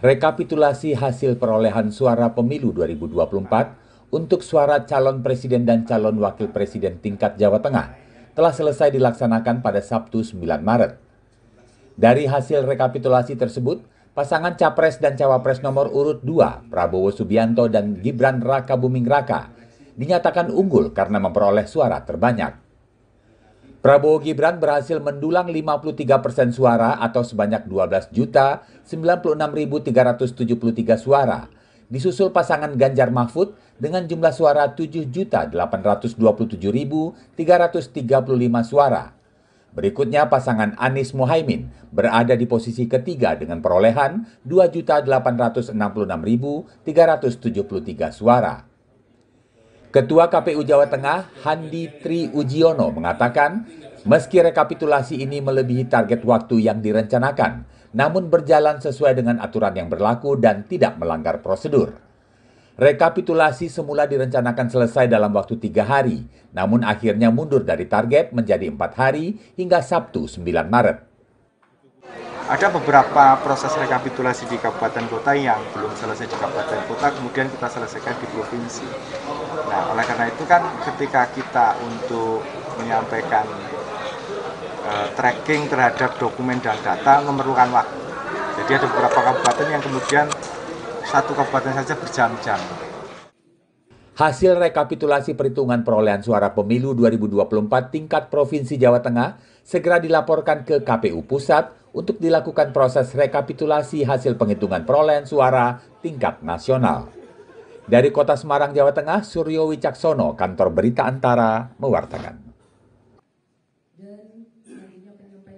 Rekapitulasi hasil perolehan suara pemilu 2024 untuk suara calon presiden dan calon wakil presiden tingkat Jawa Tengah telah selesai dilaksanakan pada Sabtu 9 Maret. Dari hasil rekapitulasi tersebut, pasangan Capres dan Cawapres nomor urut 2, Prabowo Subianto dan Gibran Raka Buming Raka, dinyatakan unggul karena memperoleh suara terbanyak. Prabowo Gibran berhasil mendulang 53 persen suara atau sebanyak 12 juta 96.373 suara. Disusul pasangan Ganjar Mahfud dengan jumlah suara 7 juta 827.335 suara. Berikutnya pasangan Anies Mohaimin berada di posisi ketiga dengan perolehan 2.866.373 suara. Ketua KPU Jawa Tengah Handi Tri Ujiono mengatakan, meski rekapitulasi ini melebihi target waktu yang direncanakan, namun berjalan sesuai dengan aturan yang berlaku dan tidak melanggar prosedur. Rekapitulasi semula direncanakan selesai dalam waktu tiga hari, namun akhirnya mundur dari target menjadi empat hari hingga Sabtu 9 Maret ada beberapa proses rekapitulasi di kabupaten kota yang belum selesai di kabupaten kota kemudian kita selesaikan di provinsi nah oleh karena itu kan ketika kita untuk menyampaikan eh, tracking terhadap dokumen dan data memerlukan waktu jadi ada beberapa kabupaten yang kemudian satu kabupaten saja berjam-jam Hasil rekapitulasi perhitungan perolehan suara pemilu 2024 tingkat Provinsi Jawa Tengah segera dilaporkan ke KPU Pusat untuk dilakukan proses rekapitulasi hasil penghitungan perolehan suara tingkat nasional. Dari Kota Semarang, Jawa Tengah, Suryo Wicaksono, Kantor Berita Antara, mewartakan.